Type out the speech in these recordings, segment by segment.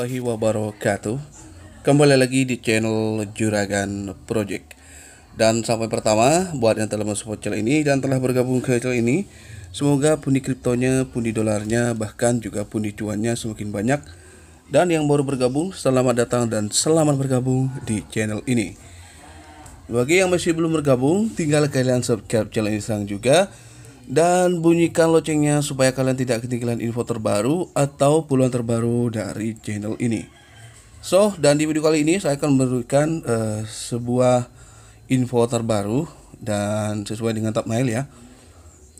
warahmatullahi wabarakatuh Kembali lagi di channel Juragan Project Dan sampai pertama buat yang telah masuk channel ini dan telah bergabung ke channel ini Semoga pundi kriptonya, pundi dolarnya, bahkan juga pundi cuannya semakin banyak Dan yang baru bergabung, selamat datang dan selamat bergabung di channel ini Bagi yang masih belum bergabung, tinggal kalian subscribe channel ini sekarang juga dan bunyikan loncengnya supaya kalian tidak ketinggalan info terbaru atau puluhan terbaru dari channel ini. So, dan di video kali ini saya akan memberikan uh, eh, sebuah info terbaru dan sesuai dengan mail ya.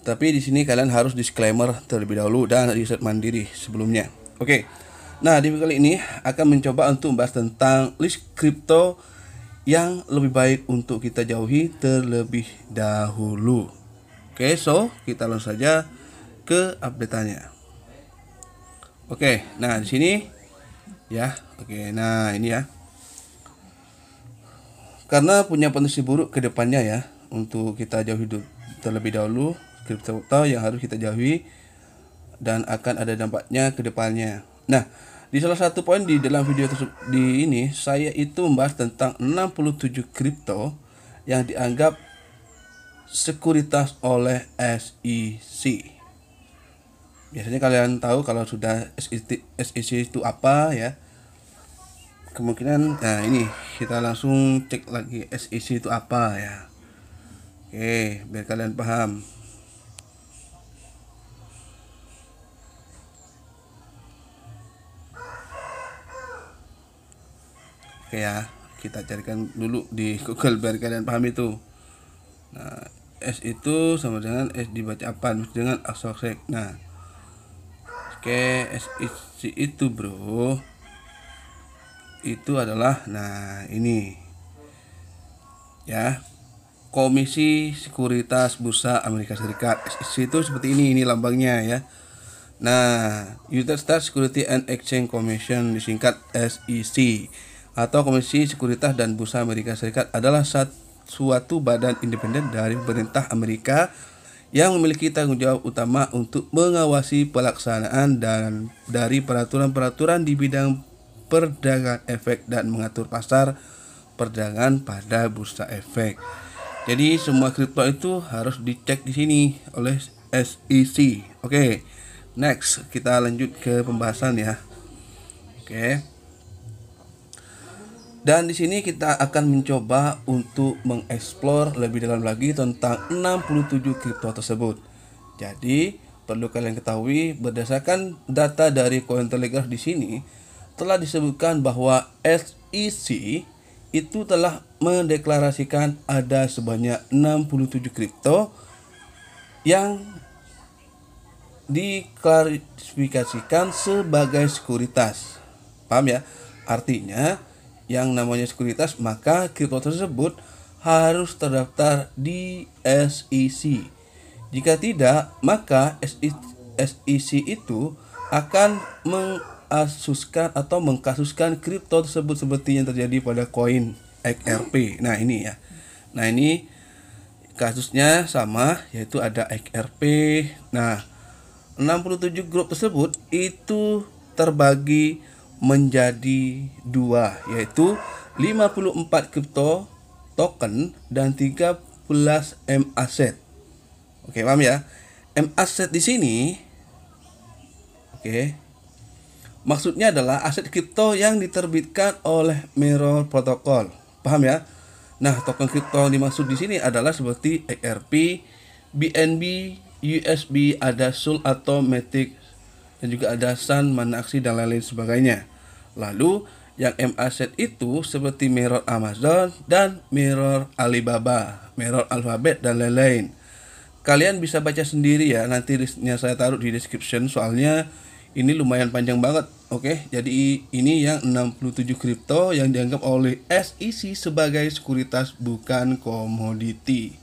Tapi di sini kalian harus disclaimer terlebih dahulu dan riset mandiri sebelumnya. Oke. Okay. Nah, di video kali ini akan mencoba untuk membahas tentang list kripto yang lebih baik untuk kita jauhi terlebih dahulu. Oke, so kita langsung saja ke update-nya. Oke, nah di sini ya. Oke, nah ini ya. Karena punya potensi buruk ke depannya ya untuk kita jauhi terlebih dahulu kripto yang harus kita jauhi dan akan ada dampaknya ke depannya. Nah, di salah satu poin di dalam video di ini saya itu membahas tentang 67 kripto yang dianggap sekuritas oleh SEC. Biasanya kalian tahu kalau sudah SEC itu apa ya. Kemungkinan nah ini kita langsung cek lagi SEC itu apa ya. Oke, biar kalian paham. Oke ya, kita carikan dulu di Google biar kalian paham itu. Nah, S itu sama dengan S dibaca apa dengan aksosek. nah Oke, SIC itu bro Itu adalah Nah ini Ya Komisi Sekuritas Bursa Amerika Serikat S itu seperti ini, ini lambangnya ya Nah United States Security and Exchange Commission Disingkat SEC Atau Komisi Sekuritas dan Bursa Amerika Serikat Adalah satu suatu badan independen dari pemerintah Amerika yang memiliki tanggung jawab utama untuk mengawasi pelaksanaan dan dari peraturan-peraturan di bidang perdagangan efek dan mengatur pasar perdagangan pada bursa efek. Jadi semua kripto itu harus dicek di sini oleh SEC. Oke, okay, next kita lanjut ke pembahasan ya. Oke. Okay. Dan di sini kita akan mencoba untuk mengeksplor lebih dalam lagi tentang 67 kripto tersebut. Jadi, perlu kalian ketahui berdasarkan data dari Cointelegraph di sini telah disebutkan bahwa SEC itu telah mendeklarasikan ada sebanyak 67 kripto yang diklarifikasikan sebagai sekuritas. Paham ya? Artinya, yang namanya sekuritas, maka kripto tersebut harus terdaftar di SEC. Jika tidak, maka SEC itu akan mengasuskan atau mengkasuskan kripto tersebut seperti yang terjadi pada koin XRP. Nah, ini ya. Nah, ini kasusnya sama yaitu ada XRP. Nah, 67 grup tersebut itu terbagi menjadi dua yaitu 54 kripto token dan 13 M aset. Oke, paham ya? M aset di sini oke. Maksudnya adalah aset kripto yang diterbitkan oleh Mirror Protocol. Paham ya? Nah, token kripto yang dimaksud di sini adalah seperti ERP, BNB, USB, ada Sul atau Matic dan juga ada Sun, Mana dan lain-lain sebagainya. Lalu yang MAZ itu seperti mirror Amazon dan mirror Alibaba, mirror Alphabet dan lain-lain. Kalian bisa baca sendiri ya, nanti listnya saya taruh di description soalnya ini lumayan panjang banget. Oke, jadi ini yang 67 kripto yang dianggap oleh SEC sebagai sekuritas bukan komoditi.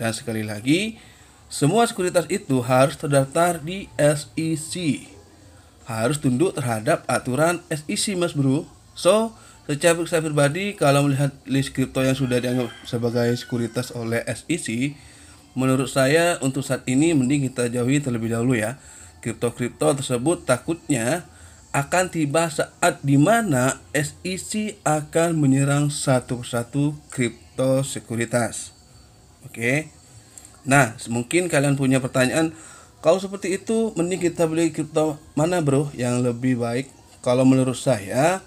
Dan sekali lagi, semua sekuritas itu harus terdaftar di SEC harus tunduk terhadap aturan SEC mas bro so secara saya pribadi kalau melihat list kripto yang sudah dianggap sebagai sekuritas oleh SEC menurut saya untuk saat ini mending kita jauhi terlebih dahulu ya kripto-kripto tersebut takutnya akan tiba saat dimana SEC akan menyerang satu satu kripto sekuritas oke okay? nah mungkin kalian punya pertanyaan kalau seperti itu, mending kita beli kripto mana bro yang lebih baik? Kalau menurut saya,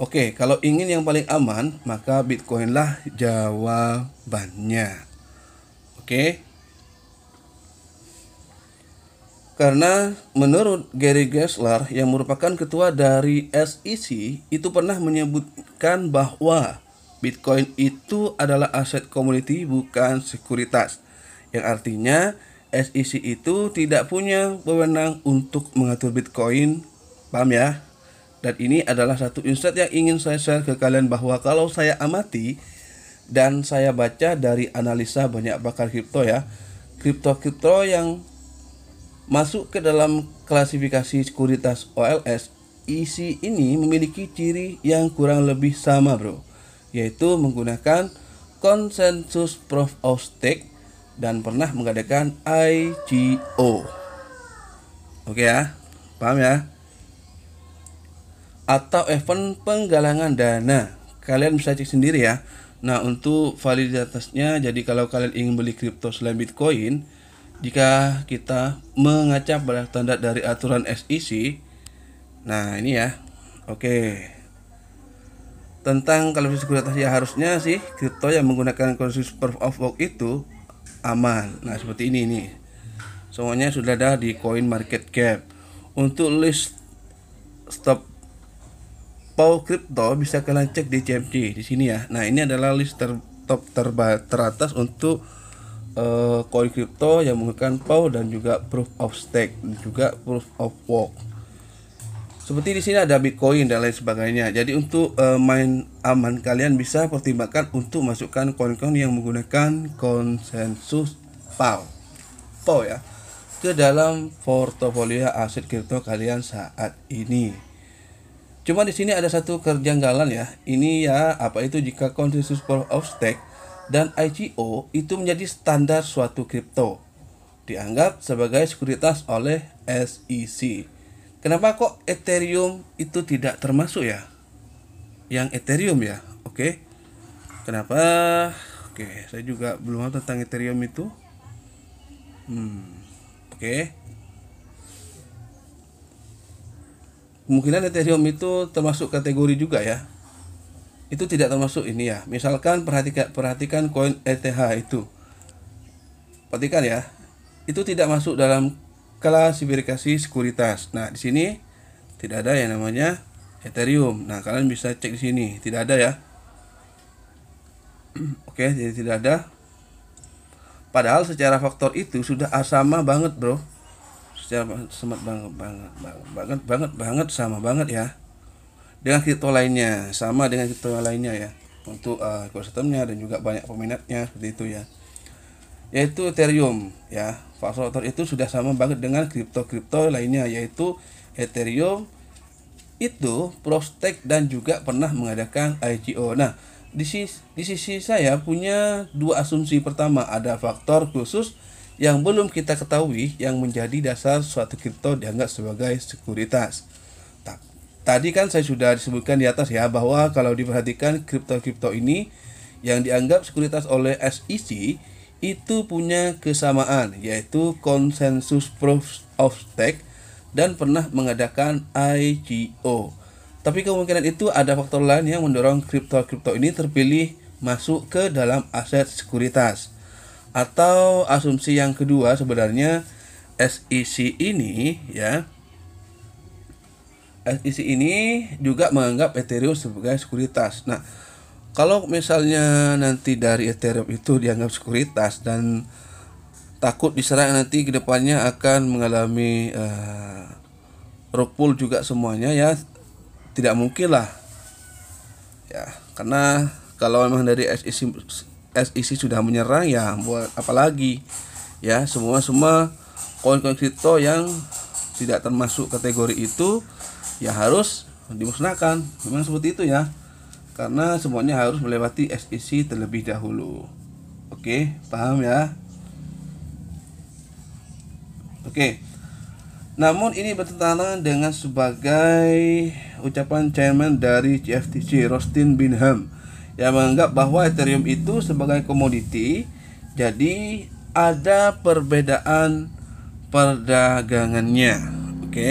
oke, okay, kalau ingin yang paling aman, maka Bitcoin lah jawabannya. Oke. Okay? Karena menurut Gary Gensler yang merupakan ketua dari SEC itu pernah menyebutkan bahwa Bitcoin itu adalah aset komoditi bukan sekuritas. Yang artinya SEC itu tidak punya wewenang untuk mengatur Bitcoin, paham ya? Dan ini adalah satu insight yang ingin saya share ke kalian bahwa kalau saya amati dan saya baca dari analisa banyak bakar kripto ya, kripto-kripto yang masuk ke dalam klasifikasi sekuritas OLS isi e ini memiliki ciri yang kurang lebih sama bro yaitu menggunakan konsensus proof of stake dan pernah mengadakan IGO. Oke ya, paham ya? Atau event penggalangan dana. Kalian bisa cek sendiri ya. Nah, untuk validitasnya, jadi kalau kalian ingin beli kripto selain Bitcoin, jika kita mengacap pada tanda dari aturan SEC, nah ini ya, oke. Tentang kalau sekuritas ya harusnya sih kripto yang menggunakan konsensus proof of work itu aman. Nah, seperti ini nih. Semuanya sudah ada di coin market cap. Untuk list stop Pau Crypto bisa kalian cek di CMC di sini ya. Nah, ini adalah list ter top terba teratas untuk uh, coin crypto yang menggunakan Pau dan juga proof of stake dan juga proof of work. Seperti di sini ada Bitcoin dan lain sebagainya. Jadi untuk uh, main aman kalian bisa pertimbangkan untuk masukkan koin-koin yang menggunakan konsensus PAU. PAU ya ke dalam portofolio aset kripto kalian saat ini. Cuma di sini ada satu kerjanggalan ya. Ini ya apa itu jika konsensus proof of stake dan ICO itu menjadi standar suatu kripto dianggap sebagai sekuritas oleh SEC. Kenapa kok Ethereum itu tidak termasuk ya? Yang Ethereum ya, oke? Okay. Kenapa? Oke, okay, saya juga belum tahu tentang Ethereum itu. Hmm, oke. Okay. Kemungkinan Ethereum itu termasuk kategori juga ya. Itu tidak termasuk ini ya. Misalkan perhatikan perhatikan koin ETH itu. Perhatikan ya. Itu tidak masuk dalam klasifikasi sekuritas. Nah, di sini tidak ada yang namanya Ethereum. Nah, kalian bisa cek di sini, tidak ada ya. Oke, jadi tidak ada. Padahal secara faktor itu sudah sama banget, Bro. Secara semat banget banget banget banget banget banget sama banget ya. Dengan kripto lainnya, sama dengan kripto lainnya ya. Untuk uh, ekosistemnya dan juga banyak peminatnya seperti itu ya yaitu Ethereum ya faktor-faktor itu sudah sama banget dengan kripto-kripto lainnya yaitu Ethereum itu Prostek dan juga pernah mengadakan ICO. Nah, di sisi, di sisi saya punya dua asumsi. Pertama, ada faktor khusus yang belum kita ketahui yang menjadi dasar suatu kripto dianggap sebagai sekuritas. Tadi kan saya sudah disebutkan di atas ya bahwa kalau diperhatikan kripto-kripto ini yang dianggap sekuritas oleh SEC itu punya kesamaan yaitu konsensus proof of stake dan pernah mengadakan IGO. Tapi kemungkinan itu ada faktor lain yang mendorong kripto-kripto ini terpilih masuk ke dalam aset sekuritas. Atau asumsi yang kedua sebenarnya SEC ini ya SEC ini juga menganggap Ethereum sebagai sekuritas. Nah, kalau misalnya nanti dari Ethereum itu dianggap sekuritas dan takut diserang nanti kedepannya akan mengalami uh, juga semuanya ya tidak mungkin lah ya karena kalau memang dari SEC SEC sudah menyerang ya buat apalagi ya semua semua koin-koin kripto yang tidak termasuk kategori itu ya harus dimusnahkan memang seperti itu ya karena semuanya harus melewati SEC terlebih dahulu oke paham ya oke namun ini bertentangan dengan sebagai ucapan chairman dari CFTC Rostin Binham yang menganggap bahwa Ethereum itu sebagai komoditi jadi ada perbedaan perdagangannya oke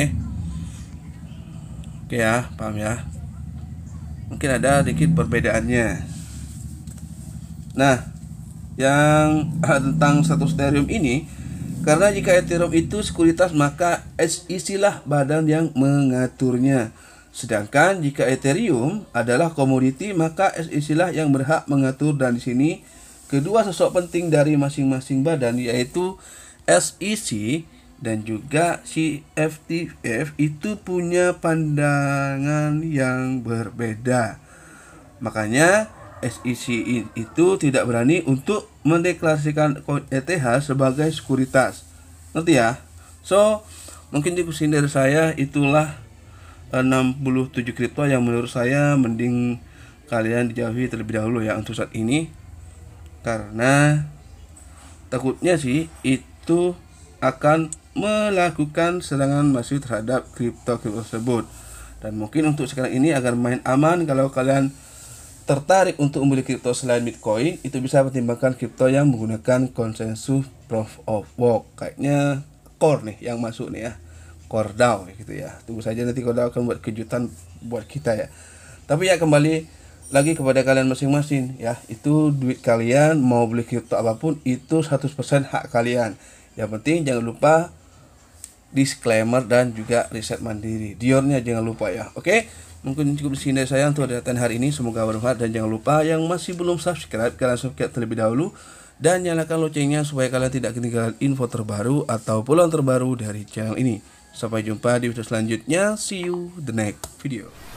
oke ya paham ya mungkin ada sedikit perbedaannya nah yang tentang satu Ethereum ini karena jika Ethereum itu sekuritas maka SEC-lah badan yang mengaturnya sedangkan jika Ethereum adalah komoditi maka SEC-lah yang berhak mengatur dan di sini kedua sosok penting dari masing-masing badan yaitu SEC dan juga si FTF eh, itu punya pandangan yang berbeda. Makanya SEC itu tidak berani untuk mendeklarasikan ETH sebagai sekuritas. nanti ya? So, mungkin di dari saya itulah 67 eh, kripto yang menurut saya mending kalian dijauhi terlebih dahulu ya untuk saat ini karena takutnya sih itu akan melakukan serangan masif terhadap kripto kripto tersebut dan mungkin untuk sekarang ini agar main aman kalau kalian tertarik untuk membeli kripto selain Bitcoin itu bisa pertimbangkan kripto yang menggunakan konsensus proof of work kayaknya core nih yang masuk nih ya core DAO gitu ya tunggu saja nanti core DAO akan buat kejutan buat kita ya tapi ya kembali lagi kepada kalian masing-masing ya itu duit kalian mau beli kripto apapun itu 100% hak kalian yang penting jangan lupa disclaimer dan juga riset mandiri. Diornya jangan lupa ya. Oke, mungkin cukup di sini dari saya untuk kegiatan hari ini. Semoga bermanfaat dan jangan lupa yang masih belum subscribe kalian subscribe terlebih dahulu dan nyalakan loncengnya supaya kalian tidak ketinggalan info terbaru atau pulang terbaru dari channel ini. Sampai jumpa di video selanjutnya. See you the next video.